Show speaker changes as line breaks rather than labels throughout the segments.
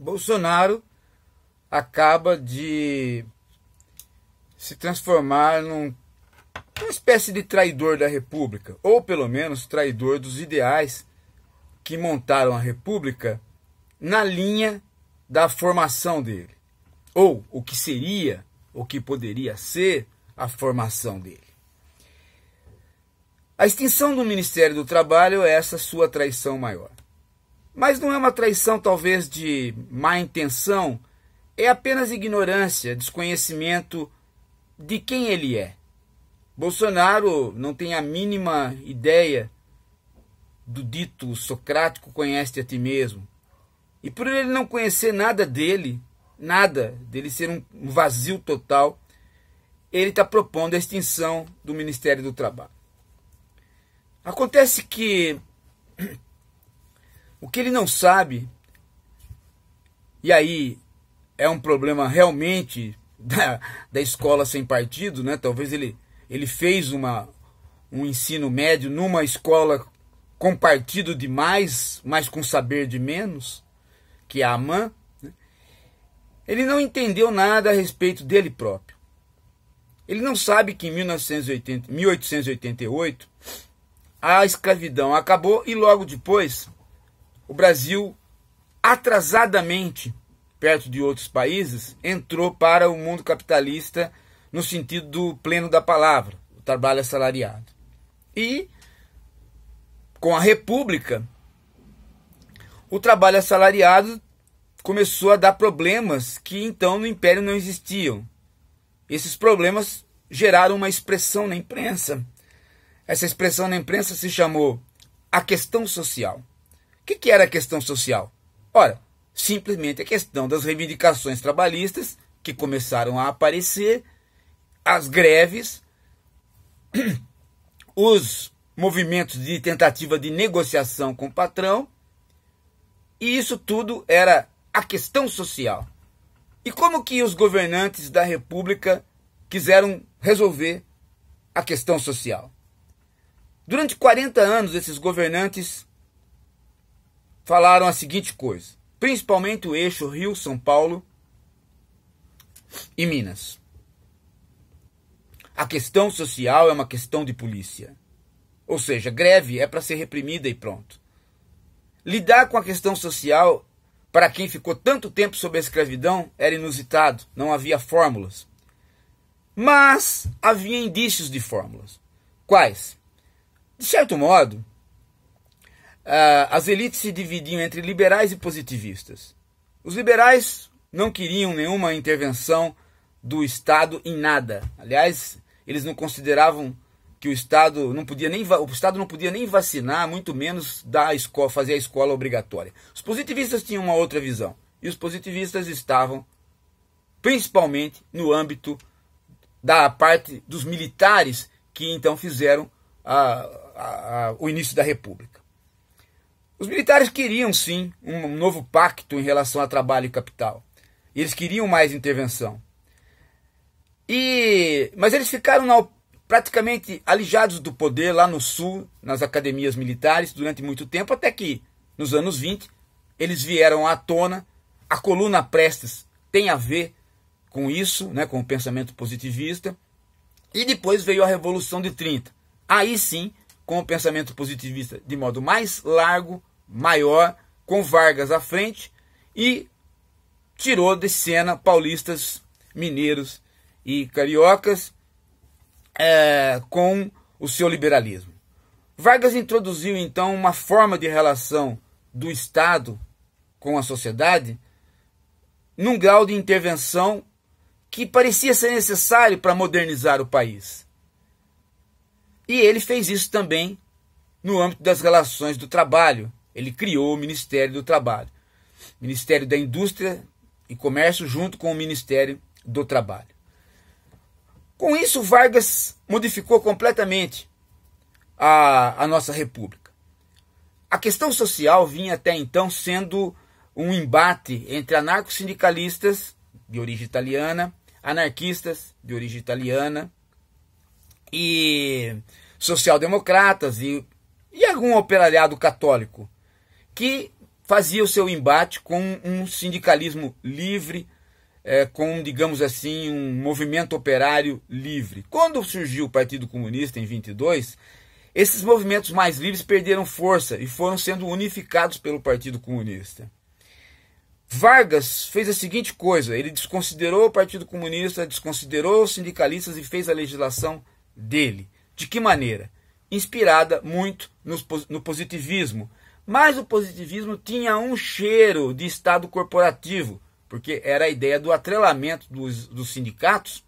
Bolsonaro acaba de se transformar num uma espécie de traidor da República, ou pelo menos traidor dos ideais que montaram a República na linha da formação dele, ou o que seria, o que poderia ser a formação dele. A extinção do Ministério do Trabalho é essa sua traição maior. Mas não é uma traição, talvez, de má intenção, é apenas ignorância, desconhecimento de quem ele é. Bolsonaro não tem a mínima ideia do dito socrático conhece a ti mesmo. E por ele não conhecer nada dele, nada, dele ser um vazio total, ele está propondo a extinção do Ministério do Trabalho. Acontece que o que ele não sabe, e aí é um problema realmente da, da escola sem partido, né? Talvez ele, ele fez uma, um ensino médio numa escola com partido de mais, mas com saber de menos, que é a AMAN. Né? Ele não entendeu nada a respeito dele próprio. Ele não sabe que em 1980, 1888 a escravidão acabou e logo depois o Brasil, atrasadamente, perto de outros países, entrou para o mundo capitalista no sentido do pleno da palavra, o trabalho assalariado. E, com a República, o trabalho assalariado começou a dar problemas que então no Império não existiam. Esses problemas geraram uma expressão na imprensa. Essa expressão na imprensa se chamou a questão social. O que, que era a questão social? Ora, simplesmente a questão das reivindicações trabalhistas que começaram a aparecer, as greves, os movimentos de tentativa de negociação com o patrão, e isso tudo era a questão social. E como que os governantes da República quiseram resolver a questão social? Durante 40 anos, esses governantes falaram a seguinte coisa, principalmente o eixo Rio, São Paulo e Minas. A questão social é uma questão de polícia. Ou seja, greve é para ser reprimida e pronto. Lidar com a questão social, para quem ficou tanto tempo sob a escravidão, era inusitado, não havia fórmulas. Mas havia indícios de fórmulas. Quais? De certo modo, ah, as elites se dividiam entre liberais e positivistas. Os liberais não queriam nenhuma intervenção do Estado em nada. Aliás, eles não consideravam que o Estado não podia nem o Estado não podia nem vacinar, muito menos dar a escola, fazer a escola obrigatória. Os positivistas tinham uma outra visão e os positivistas estavam principalmente no âmbito da parte dos militares que então fizeram a, a, a, o início da República. Os militares queriam sim um novo pacto em relação a trabalho e capital. Eles queriam mais intervenção. E mas eles ficaram na, praticamente alijados do poder lá no sul, nas academias militares durante muito tempo até que nos anos 20 eles vieram à tona. A coluna Prestes tem a ver com isso, né, com o pensamento positivista. E depois veio a Revolução de 30. Aí sim, com o pensamento positivista de modo mais largo, maior, com Vargas à frente, e tirou de cena paulistas, mineiros e cariocas é, com o seu liberalismo. Vargas introduziu então uma forma de relação do Estado com a sociedade num grau de intervenção que parecia ser necessário para modernizar o país. E ele fez isso também no âmbito das relações do trabalho, ele criou o Ministério do Trabalho, Ministério da Indústria e Comércio, junto com o Ministério do Trabalho. Com isso, Vargas modificou completamente a, a nossa República. A questão social vinha até então sendo um embate entre anarcosindicalistas, de origem italiana, anarquistas, de origem italiana, e social-democratas e, e algum operariado católico que fazia o seu embate com um sindicalismo livre, é, com, digamos assim, um movimento operário livre. Quando surgiu o Partido Comunista em 22, esses movimentos mais livres perderam força e foram sendo unificados pelo Partido Comunista. Vargas fez a seguinte coisa: ele desconsiderou o Partido Comunista, desconsiderou os sindicalistas e fez a legislação dele. De que maneira? Inspirada muito no, no positivismo, mas o positivismo tinha um cheiro de Estado corporativo, porque era a ideia do atrelamento dos, dos sindicatos,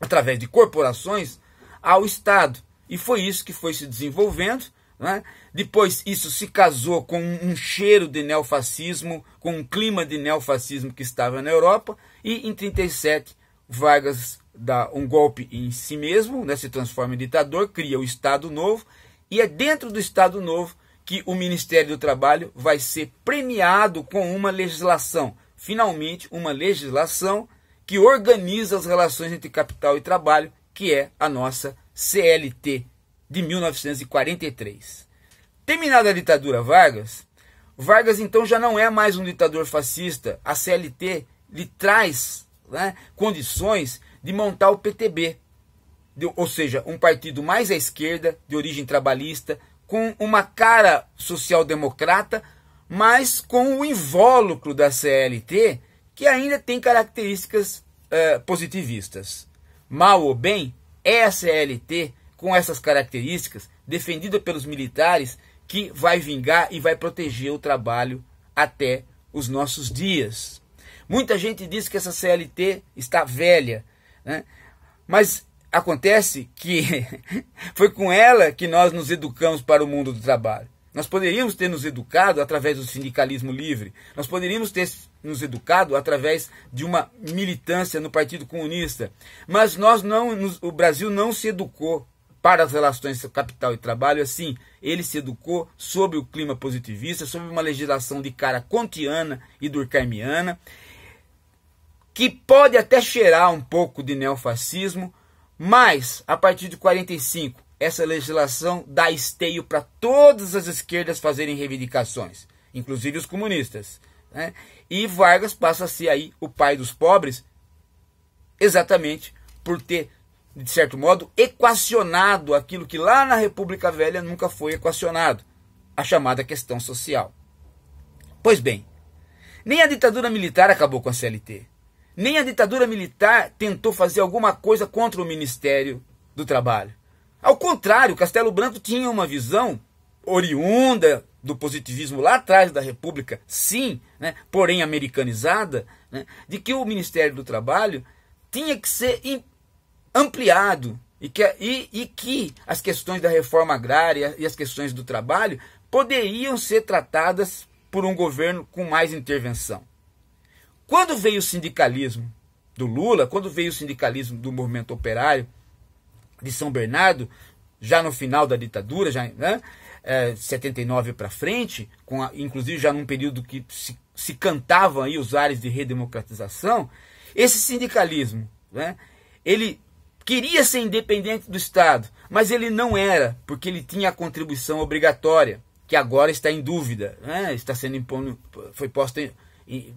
através de corporações, ao Estado. E foi isso que foi se desenvolvendo. Né? Depois isso se casou com um cheiro de neofascismo, com um clima de neofascismo que estava na Europa. E em 37 Vargas dá um golpe em si mesmo, né? se transforma em ditador, cria o Estado Novo. E é dentro do Estado Novo que o Ministério do Trabalho vai ser premiado com uma legislação, finalmente uma legislação que organiza as relações entre capital e trabalho, que é a nossa CLT de 1943. Terminada a ditadura Vargas, Vargas então já não é mais um ditador fascista. A CLT lhe traz né, condições de montar o PTB, ou seja, um partido mais à esquerda, de origem trabalhista, com uma cara social-democrata, mas com o invólucro da CLT, que ainda tem características uh, positivistas. Mal ou bem, é a CLT com essas características, defendida pelos militares, que vai vingar e vai proteger o trabalho até os nossos dias. Muita gente diz que essa CLT está velha, né? mas Acontece que foi com ela que nós nos educamos para o mundo do trabalho. Nós poderíamos ter nos educado através do sindicalismo livre, nós poderíamos ter nos educado através de uma militância no Partido Comunista, mas nós não, o Brasil não se educou para as relações capital e trabalho, assim, ele se educou sobre o clima positivista, sobre uma legislação de cara kantiana e durkheimiana, que pode até cheirar um pouco de neofascismo, mas, a partir de 45, essa legislação dá esteio para todas as esquerdas fazerem reivindicações, inclusive os comunistas. Né? E Vargas passa a ser aí o pai dos pobres, exatamente por ter, de certo modo, equacionado aquilo que lá na República Velha nunca foi equacionado a chamada questão social. Pois bem, nem a ditadura militar acabou com a CLT. Nem a ditadura militar tentou fazer alguma coisa contra o Ministério do Trabalho. Ao contrário, Castelo Branco tinha uma visão oriunda do positivismo lá atrás da República, sim, né, porém americanizada, né, de que o Ministério do Trabalho tinha que ser ampliado e que, e, e que as questões da reforma agrária e as questões do trabalho poderiam ser tratadas por um governo com mais intervenção. Quando veio o sindicalismo do Lula, quando veio o sindicalismo do movimento operário de São Bernardo, já no final da ditadura, já né, é, 79 para frente, com a, inclusive já num período que se, se cantavam aí os ares de redemocratização, esse sindicalismo, né, ele queria ser independente do Estado, mas ele não era, porque ele tinha a contribuição obrigatória, que agora está em dúvida, né, está sendo impondo, foi posta em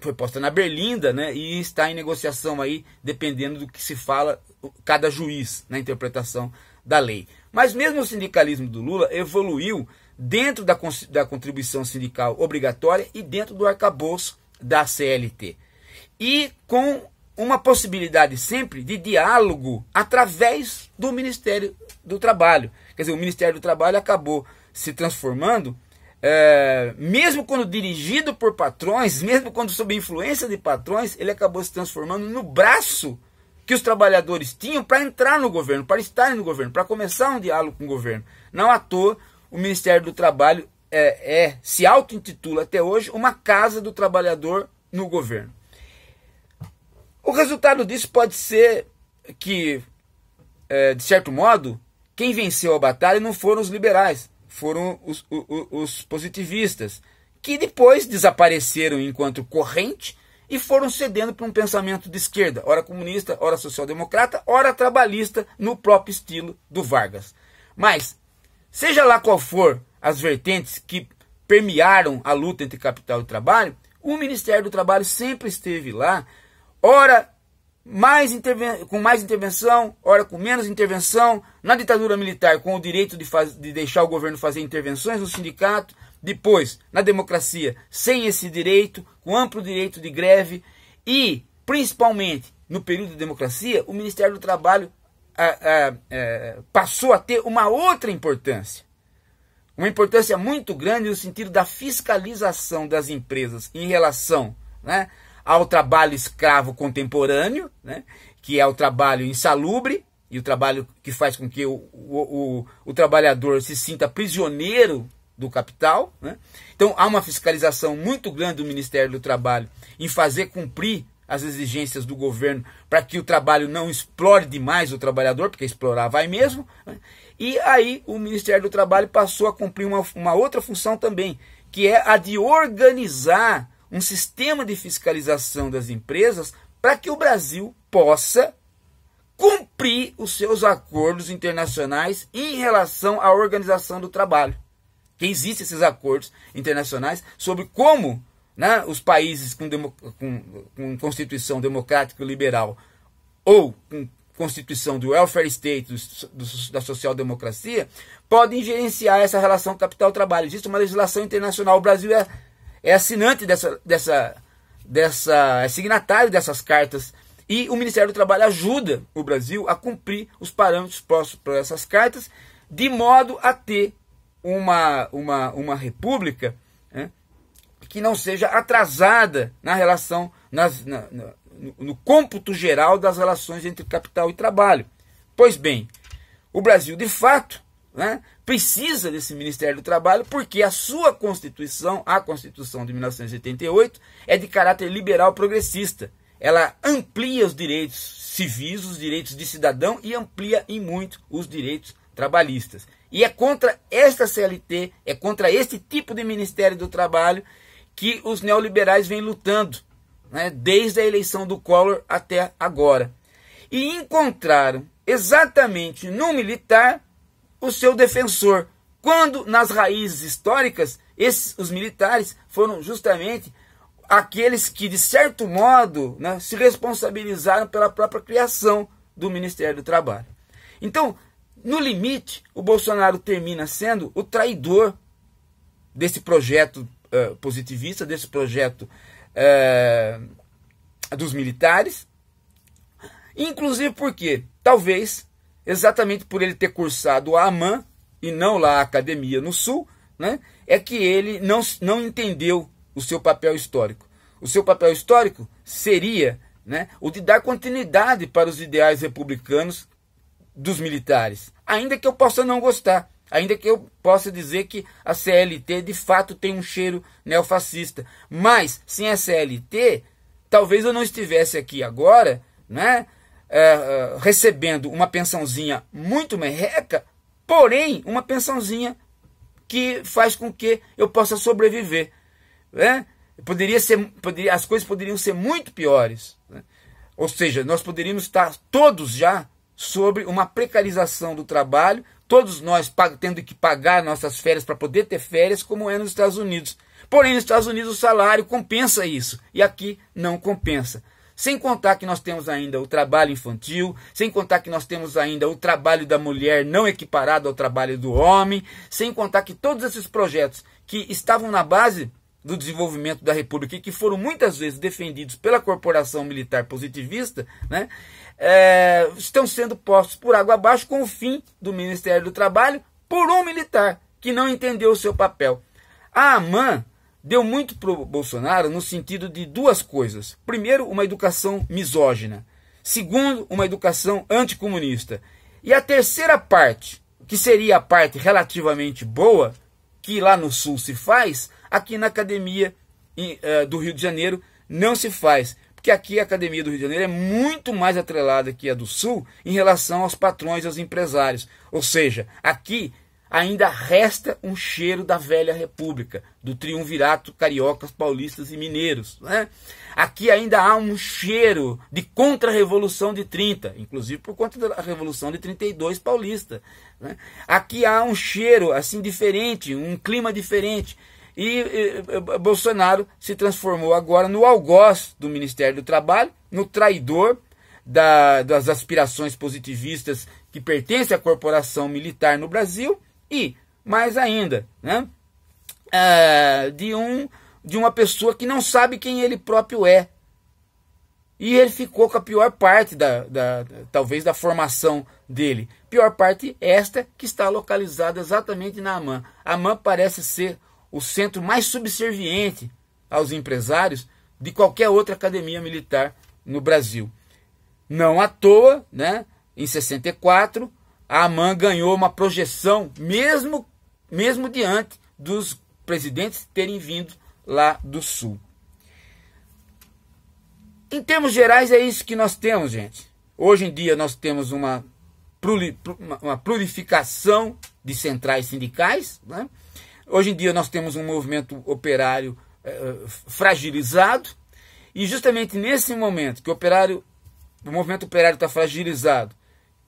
foi posta na Berlinda, né? E está em negociação aí, dependendo do que se fala cada juiz na interpretação da lei. Mas mesmo o sindicalismo do Lula evoluiu dentro da, da contribuição sindical obrigatória e dentro do arcabouço da CLT. E com uma possibilidade sempre de diálogo através do Ministério do Trabalho. Quer dizer, o Ministério do Trabalho acabou se transformando é, mesmo quando dirigido por patrões, mesmo quando sob influência de patrões, ele acabou se transformando no braço que os trabalhadores tinham para entrar no governo, para estarem no governo, para começar um diálogo com o governo. Não à toa, o Ministério do Trabalho é, é se auto-intitula até hoje uma casa do trabalhador no governo. O resultado disso pode ser que, é, de certo modo, quem venceu a batalha não foram os liberais, foram os, os, os positivistas, que depois desapareceram enquanto corrente e foram cedendo para um pensamento de esquerda, ora comunista, ora social-democrata, ora trabalhista, no próprio estilo do Vargas. Mas, seja lá qual for as vertentes que permearam a luta entre capital e trabalho, o Ministério do Trabalho sempre esteve lá, ora mais com mais intervenção, ora com menos intervenção, na ditadura militar com o direito de, de deixar o governo fazer intervenções no sindicato, depois na democracia sem esse direito, com amplo direito de greve e principalmente no período de democracia, o Ministério do Trabalho é, passou a ter uma outra importância. Uma importância muito grande no sentido da fiscalização das empresas em relação né, ao trabalho escravo contemporâneo, né, que é o trabalho insalubre e o trabalho que faz com que o, o, o, o trabalhador se sinta prisioneiro do capital. Né? Então há uma fiscalização muito grande do Ministério do Trabalho em fazer cumprir as exigências do governo para que o trabalho não explore demais o trabalhador, porque explorar vai mesmo. Né? E aí o Ministério do Trabalho passou a cumprir uma, uma outra função também, que é a de organizar um sistema de fiscalização das empresas para que o Brasil possa cumprir os seus acordos internacionais em relação à organização do trabalho. Que existem esses acordos internacionais sobre como né, os países com, com, com constituição democrática e liberal ou com constituição do welfare state, do, do, da social-democracia, podem gerenciar essa relação capital-trabalho. Existe uma legislação internacional. O Brasil é é assinante dessa, dessa, dessa, é signatário dessas cartas. E o Ministério do Trabalho ajuda o Brasil a cumprir os parâmetros postos para essas cartas, de modo a ter uma, uma, uma república né, que não seja atrasada na relação, nas, na, na, no, no cômputo geral das relações entre capital e trabalho. Pois bem, o Brasil, de fato, né, precisa desse Ministério do Trabalho porque a sua Constituição, a Constituição de 1988, é de caráter liberal progressista. Ela amplia os direitos civis, os direitos de cidadão e amplia em muito os direitos trabalhistas. E é contra esta CLT, é contra este tipo de Ministério do Trabalho que os neoliberais vêm lutando, né, desde a eleição do Collor até agora. E encontraram exatamente no militar o seu defensor. Quando nas raízes históricas, esses, os militares foram justamente aqueles que, de certo modo, né, se responsabilizaram pela própria criação do Ministério do Trabalho. Então, no limite, o Bolsonaro termina sendo o traidor desse projeto uh, positivista, desse projeto uh, dos militares. Inclusive porque, talvez, exatamente por ele ter cursado a AMAN e não lá a academia no Sul, né, é que ele não, não entendeu o seu papel histórico. O seu papel histórico seria né, o de dar continuidade para os ideais republicanos dos militares, ainda que eu possa não gostar. Ainda que eu possa dizer que a CLT de fato tem um cheiro neofascista. Mas, sem a CLT, talvez eu não estivesse aqui agora, né? É, é, recebendo uma pensãozinha muito merreca, porém uma pensãozinha que faz com que eu possa sobreviver. Né? Poderia ser, poderia, as coisas poderiam ser muito piores. Né? Ou seja, nós poderíamos estar todos já sobre uma precarização do trabalho, todos nós tendo que pagar nossas férias para poder ter férias, como é nos Estados Unidos. Porém, nos Estados Unidos o salário compensa isso, e aqui não compensa. Sem contar que nós temos ainda o trabalho infantil, sem contar que nós temos ainda o trabalho da mulher não equiparado ao trabalho do homem, sem contar que todos esses projetos que estavam na base do desenvolvimento da República e que foram muitas vezes defendidos pela corporação militar positivista, né, é, estão sendo postos por água abaixo com o fim do Ministério do Trabalho por um militar que não entendeu o seu papel. A AMAN, deu muito para o Bolsonaro no sentido de duas coisas. Primeiro, uma educação misógina. Segundo, uma educação anticomunista. E a terceira parte, que seria a parte relativamente boa, que lá no Sul se faz, aqui na Academia eh, do Rio de Janeiro não se faz. Porque aqui a Academia do Rio de Janeiro é muito mais atrelada que a do Sul em relação aos patrões e aos empresários. Ou seja, aqui ainda resta um cheiro da velha república, do triunvirato cariocas, paulistas e mineiros. Né? Aqui ainda há um cheiro de contra-revolução de 30, inclusive por conta da revolução de 32 paulista. Né? Aqui há um cheiro assim diferente, um clima diferente. E, e Bolsonaro se transformou agora no algoz do Ministério do Trabalho, no traidor da, das aspirações positivistas que pertence à corporação militar no Brasil e, mais ainda, né? É, de, um, de uma pessoa que não sabe quem ele próprio é. E ele ficou com a pior parte, da, da, talvez, da formação dele. Pior parte esta que está localizada exatamente na AMAN. A AMAN parece ser o centro mais subserviente aos empresários de qualquer outra academia militar no Brasil. Não à toa, né, em 64, a AMAN ganhou uma projeção, mesmo, mesmo diante dos presidentes terem vindo lá do Sul. Em termos gerais, é isso que nós temos, gente. Hoje em dia, nós temos uma, uma plurificação de centrais sindicais. Né? Hoje em dia, nós temos um movimento operário eh, eh, fragilizado. E justamente nesse momento que o, operário, o movimento operário está fragilizado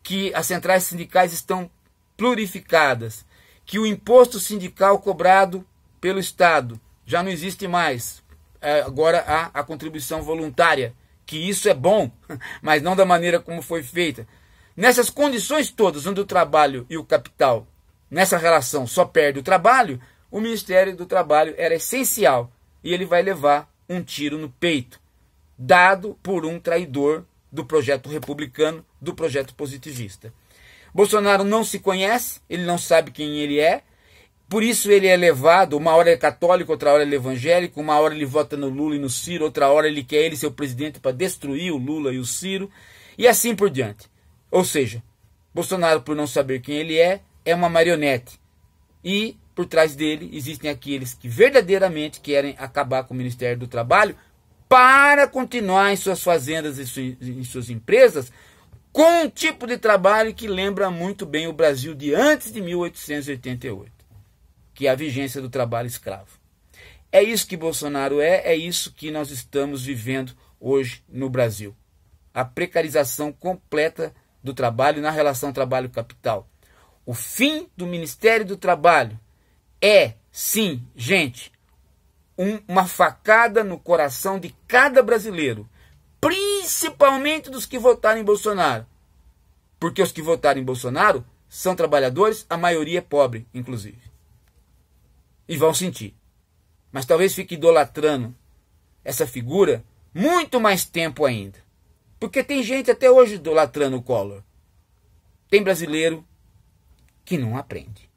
que as centrais sindicais estão plurificadas, que o imposto sindical cobrado pelo Estado já não existe mais. É, agora há a contribuição voluntária, que isso é bom, mas não da maneira como foi feita. Nessas condições todas, onde o trabalho e o capital, nessa relação, só perde o trabalho, o Ministério do Trabalho era essencial e ele vai levar um tiro no peito, dado por um traidor do projeto republicano do projeto positivista. Bolsonaro não se conhece, ele não sabe quem ele é, por isso ele é levado, uma hora é católico, outra hora ele é evangélico, uma hora ele vota no Lula e no Ciro, outra hora ele quer ele ser o presidente para destruir o Lula e o Ciro, e assim por diante. Ou seja, Bolsonaro, por não saber quem ele é, é uma marionete. E por trás dele existem aqueles que verdadeiramente querem acabar com o Ministério do Trabalho para continuar em suas fazendas e em suas empresas, com um tipo de trabalho que lembra muito bem o Brasil de antes de 1888, que é a vigência do trabalho escravo. É isso que Bolsonaro é, é isso que nós estamos vivendo hoje no Brasil. A precarização completa do trabalho na relação trabalho-capital. O fim do Ministério do Trabalho é, sim, gente, um, uma facada no coração de cada brasileiro principalmente dos que votaram em Bolsonaro. Porque os que votaram em Bolsonaro são trabalhadores, a maioria é pobre, inclusive. E vão sentir. Mas talvez fique idolatrando essa figura muito mais tempo ainda. Porque tem gente até hoje idolatrando o Collor. Tem brasileiro que não aprende.